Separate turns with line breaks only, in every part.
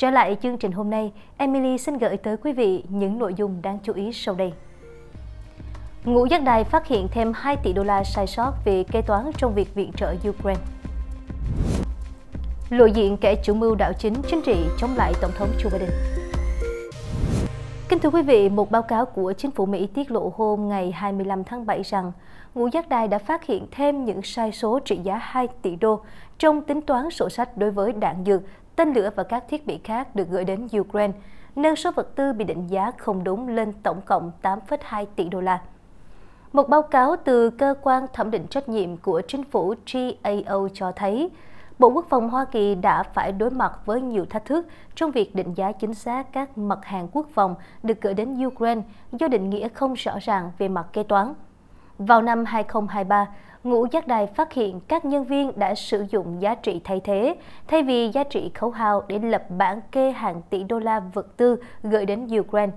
Trở lại chương trình hôm nay, Emily xin gửi tới quý vị những nội dung đáng chú ý sau đây. Ngũ Giác Đài phát hiện thêm 2 tỷ đô la sai sót về kế toán trong việc viện trợ Ukraine. Lộ diện kẻ chủ mưu đảo chính chính trị chống lại Tổng thống Joe Biden. Kính thưa quý vị, một báo cáo của chính phủ Mỹ tiết lộ hôm ngày 25 tháng 7 rằng Ngũ Giác Đài đã phát hiện thêm những sai số trị giá 2 tỷ đô trong tính toán sổ sách đối với đạn dược tên lửa và các thiết bị khác được gửi đến Ukraine, nâng số vật tư bị định giá không đúng lên tổng cộng 8,2 tỷ đô la. Một báo cáo từ cơ quan thẩm định trách nhiệm của chính phủ GAO cho thấy, Bộ Quốc phòng Hoa Kỳ đã phải đối mặt với nhiều thách thức trong việc định giá chính xác các mặt hàng quốc phòng được gửi đến Ukraine do định nghĩa không rõ ràng về mặt kế toán. Vào năm 2023, ngũ giác đài phát hiện các nhân viên đã sử dụng giá trị thay thế thay vì giá trị khấu hao để lập bản kê hàng tỷ đô la vật tư gửi đến Ukraine.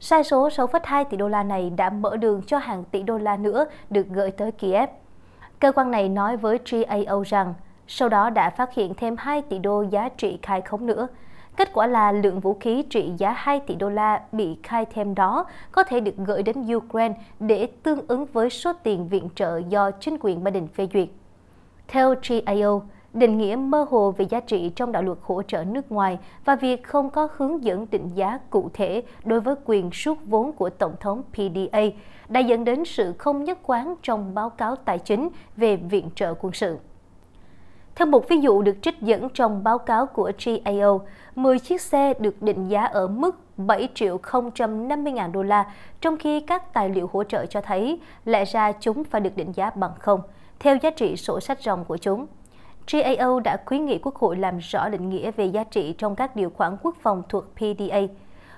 Sai số 6,2 tỷ đô la này đã mở đường cho hàng tỷ đô la nữa được gửi tới Kiev. Cơ quan này nói với GAO rằng sau đó đã phát hiện thêm 2 tỷ đô giá trị khai khống nữa. Kết quả là lượng vũ khí trị giá 2 tỷ đô la bị khai thêm đó có thể được gửi đến Ukraine để tương ứng với số tiền viện trợ do chính quyền Biden phê duyệt. Theo GAO, định nghĩa mơ hồ về giá trị trong đạo luật hỗ trợ nước ngoài và việc không có hướng dẫn định giá cụ thể đối với quyền suốt vốn của Tổng thống PDA đã dẫn đến sự không nhất quán trong báo cáo tài chính về viện trợ quân sự. Theo một ví dụ được trích dẫn trong báo cáo của GAO, 10 chiếc xe được định giá ở mức 7 triệu 050 ngàn đô la, trong khi các tài liệu hỗ trợ cho thấy lẽ ra chúng phải được định giá bằng không, theo giá trị sổ sách ròng của chúng. GAO đã khuyến nghị Quốc hội làm rõ định nghĩa về giá trị trong các điều khoản quốc phòng thuộc PDA.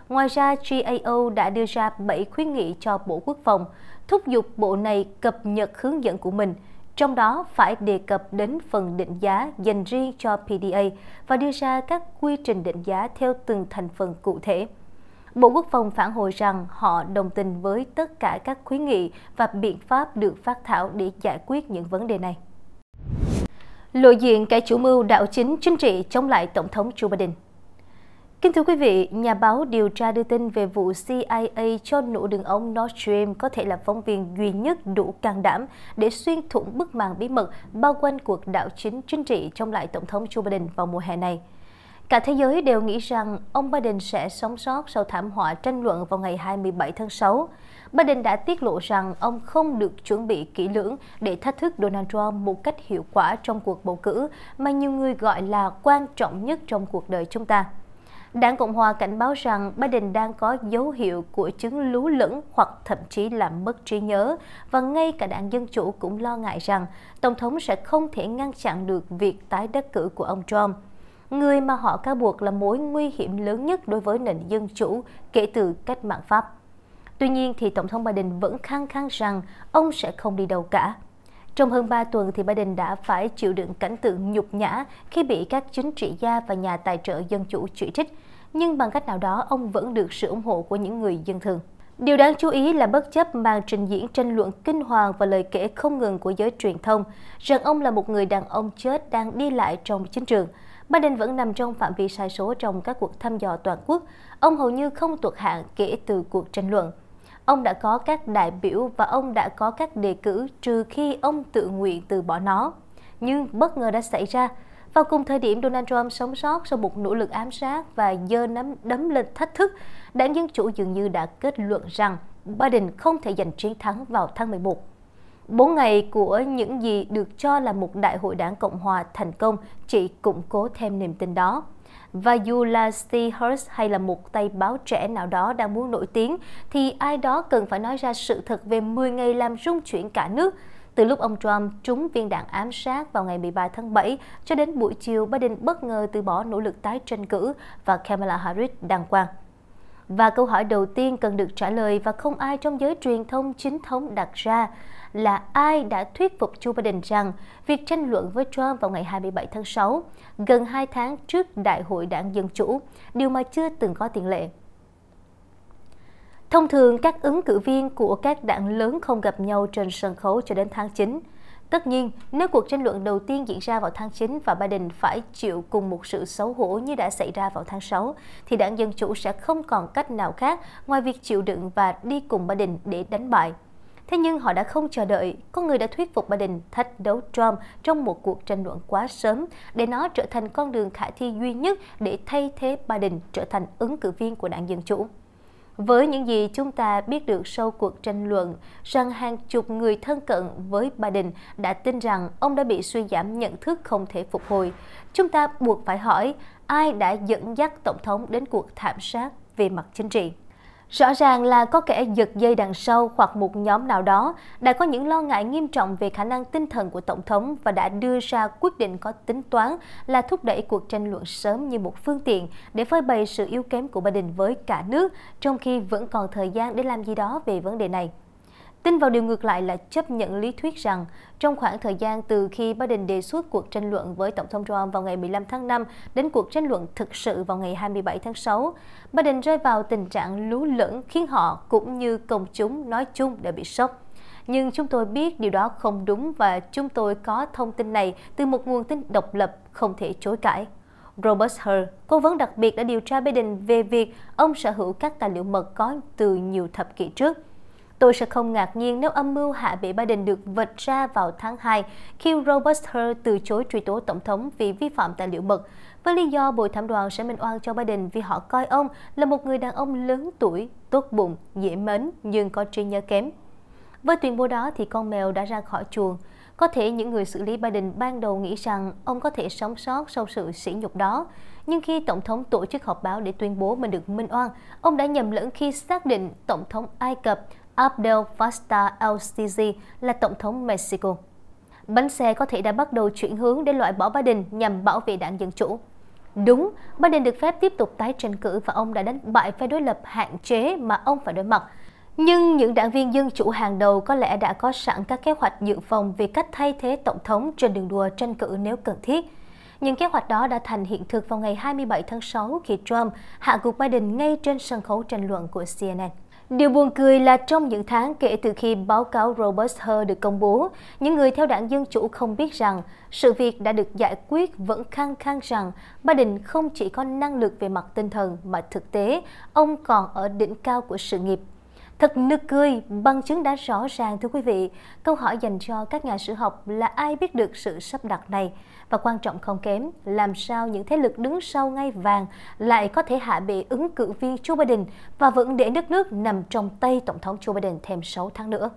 Ngoài ra, GAO đã đưa ra 7 khuyến nghị cho Bộ Quốc phòng, thúc giục bộ này cập nhật hướng dẫn của mình trong đó phải đề cập đến phần định giá dành riêng cho PDA và đưa ra các quy trình định giá theo từng thành phần cụ thể. Bộ Quốc phòng phản hồi rằng họ đồng tình với tất cả các khuyến nghị và biện pháp được phát thảo để giải quyết những vấn đề này. Lộ diện kẻ chủ mưu đạo chính chính trị chống lại Tổng thống Joe Biden Kính thưa quý vị, nhà báo điều tra đưa tin về vụ CIA cho nổ đường ống Nord Stream có thể là phóng viên duy nhất đủ can đảm để xuyên thủng bức màn bí mật bao quanh cuộc đảo chính chính trị trong lại Tổng thống Joe Biden vào mùa hè này. Cả thế giới đều nghĩ rằng ông Biden sẽ sống sót sau thảm họa tranh luận vào ngày 27 tháng 6. Biden đã tiết lộ rằng ông không được chuẩn bị kỹ lưỡng để thách thức Donald Trump một cách hiệu quả trong cuộc bầu cử mà nhiều người gọi là quan trọng nhất trong cuộc đời chúng ta. Đảng Cộng hòa cảnh báo rằng Biden đang có dấu hiệu của chứng lú lẫn hoặc thậm chí là mất trí nhớ và ngay cả đảng Dân Chủ cũng lo ngại rằng Tổng thống sẽ không thể ngăn chặn được việc tái đắc cử của ông Trump. Người mà họ cáo buộc là mối nguy hiểm lớn nhất đối với nền dân chủ kể từ cách mạng Pháp. Tuy nhiên thì Tổng thống Biden vẫn khăng khăng rằng ông sẽ không đi đâu cả. Trong hơn 3 tuần, thì Biden đã phải chịu đựng cảnh tượng nhục nhã khi bị các chính trị gia và nhà tài trợ dân chủ chỉ trích. Nhưng bằng cách nào đó, ông vẫn được sự ủng hộ của những người dân thường. Điều đáng chú ý là bất chấp màn trình diễn tranh luận kinh hoàng và lời kể không ngừng của giới truyền thông, rằng ông là một người đàn ông chết đang đi lại trong chính trường. Biden vẫn nằm trong phạm vi sai số trong các cuộc thăm dò toàn quốc. Ông hầu như không tuột hạng kể từ cuộc tranh luận. Ông đã có các đại biểu và ông đã có các đề cử trừ khi ông tự nguyện từ bỏ nó. Nhưng bất ngờ đã xảy ra. Vào cùng thời điểm Donald Trump sống sót sau một nỗ lực ám sát và dơ nắm đấm lên thách thức, đảng Dân Chủ dường như đã kết luận rằng Biden không thể giành chiến thắng vào tháng 11. Bốn ngày của những gì được cho là một đại hội đảng Cộng hòa thành công chỉ củng cố thêm niềm tin đó và dù là Steve Hirst hay là một tay báo trẻ nào đó đang muốn nổi tiếng, thì ai đó cần phải nói ra sự thật về 10 ngày làm rung chuyển cả nước. Từ lúc ông Trump trúng viên đạn ám sát vào ngày 13 tháng 7 cho đến buổi chiều, Biden bất ngờ từ bỏ nỗ lực tái tranh cử và Kamala Harris đăng quang. Và câu hỏi đầu tiên cần được trả lời và không ai trong giới truyền thông chính thống đặt ra là ai đã thuyết phục Joe Biden rằng việc tranh luận với Trump vào ngày 27 tháng 6, gần 2 tháng trước Đại hội Đảng Dân Chủ, điều mà chưa từng có tiền lệ. Thông thường, các ứng cử viên của các đảng lớn không gặp nhau trên sân khấu cho đến tháng 9. Tất nhiên, nếu cuộc tranh luận đầu tiên diễn ra vào tháng 9 và Biden phải chịu cùng một sự xấu hổ như đã xảy ra vào tháng 6, thì đảng Dân Chủ sẽ không còn cách nào khác ngoài việc chịu đựng và đi cùng Biden để đánh bại. Thế nhưng họ đã không chờ đợi, có người đã thuyết phục Biden thách đấu Trump trong một cuộc tranh luận quá sớm để nó trở thành con đường khả thi duy nhất để thay thế Biden trở thành ứng cử viên của đảng Dân Chủ. Với những gì chúng ta biết được sau cuộc tranh luận rằng hàng chục người thân cận với Biden đã tin rằng ông đã bị suy giảm nhận thức không thể phục hồi, chúng ta buộc phải hỏi ai đã dẫn dắt Tổng thống đến cuộc thảm sát về mặt chính trị. Rõ ràng là có kẻ giật dây đằng sau hoặc một nhóm nào đó đã có những lo ngại nghiêm trọng về khả năng tinh thần của Tổng thống và đã đưa ra quyết định có tính toán là thúc đẩy cuộc tranh luận sớm như một phương tiện để phơi bày sự yếu kém của Biden với cả nước, trong khi vẫn còn thời gian để làm gì đó về vấn đề này. Tin vào điều ngược lại là chấp nhận lý thuyết rằng trong khoảng thời gian từ khi Biden đề xuất cuộc tranh luận với Tổng thống Trump vào ngày 15 tháng 5 đến cuộc tranh luận thực sự vào ngày 27 tháng 6, Biden rơi vào tình trạng lú lẫn khiến họ cũng như công chúng nói chung đã bị sốc. Nhưng chúng tôi biết điều đó không đúng và chúng tôi có thông tin này từ một nguồn tin độc lập không thể chối cãi. Robert Hur, cố vấn đặc biệt đã điều tra Biden về việc ông sở hữu các tài liệu mật có từ nhiều thập kỷ trước – Tôi sẽ không ngạc nhiên nếu âm mưu hạ bệ Biden được vạch ra vào tháng 2 khi Robert Hur từ chối truy tố Tổng thống vì vi phạm tài liệu mật, với lý do bồi thẩm đoàn sẽ minh oan cho Biden vì họ coi ông là một người đàn ông lớn tuổi, tốt bụng, dễ mến nhưng có trí nhớ kém. Với tuyên bố đó thì con mèo đã ra khỏi chuồng. Có thể những người xử lý Biden ban đầu nghĩ rằng ông có thể sống sót sau sự sỉ nhục đó. Nhưng khi Tổng thống tổ chức họp báo để tuyên bố mình được minh oan, ông đã nhầm lẫn khi xác định Tổng thống Ai Cập Abdel Fasta el là Tổng thống Mexico. Bánh xe có thể đã bắt đầu chuyển hướng để loại bỏ Biden nhằm bảo vệ đảng Dân Chủ. Đúng, Biden được phép tiếp tục tái tranh cử và ông đã đánh bại phe đối lập hạn chế mà ông phải đối mặt. Nhưng những đảng viên dân chủ hàng đầu có lẽ đã có sẵn các kế hoạch dự phòng về cách thay thế Tổng thống trên đường đua tranh cử nếu cần thiết. Những kế hoạch đó đã thành hiện thực vào ngày 27 tháng 6 khi Trump hạ gục Biden ngay trên sân khấu tranh luận của CNN. Điều buồn cười là trong những tháng kể từ khi báo cáo Robert Hur được công bố, những người theo đảng Dân Chủ không biết rằng sự việc đã được giải quyết vẫn khăng khăng rằng Biden không chỉ có năng lực về mặt tinh thần mà thực tế, ông còn ở đỉnh cao của sự nghiệp. Thật nực cười, bằng chứng đã rõ ràng thưa quý vị. Câu hỏi dành cho các nhà sử học là ai biết được sự sắp đặt này? Và quan trọng không kém, làm sao những thế lực đứng sau ngay vàng lại có thể hạ bệ ứng cử viên Joe Biden và vẫn để nước nước nằm trong tay Tổng thống Joe Biden thêm 6 tháng nữa?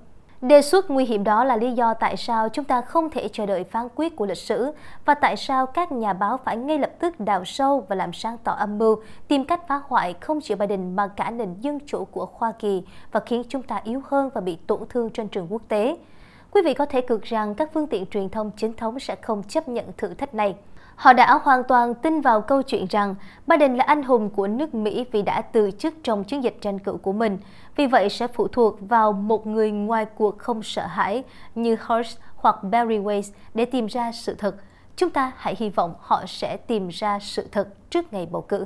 Đề xuất nguy hiểm đó là lý do tại sao chúng ta không thể chờ đợi phán quyết của lịch sử và tại sao các nhà báo phải ngay lập tức đào sâu và làm sáng tỏ âm mưu, tìm cách phá hoại không chỉ Biden mà cả nền dân chủ của Hoa Kỳ và khiến chúng ta yếu hơn và bị tổn thương trên trường quốc tế. Quý vị có thể cực rằng các phương tiện truyền thông chính thống sẽ không chấp nhận thử thách này. Họ đã hoàn toàn tin vào câu chuyện rằng Biden là anh hùng của nước Mỹ vì đã từ chức trong chiến dịch tranh cử của mình, vì vậy sẽ phụ thuộc vào một người ngoài cuộc không sợ hãi như Hearst hoặc Barry Weiss để tìm ra sự thật. Chúng ta hãy hy vọng họ sẽ tìm ra sự thật trước ngày bầu cử.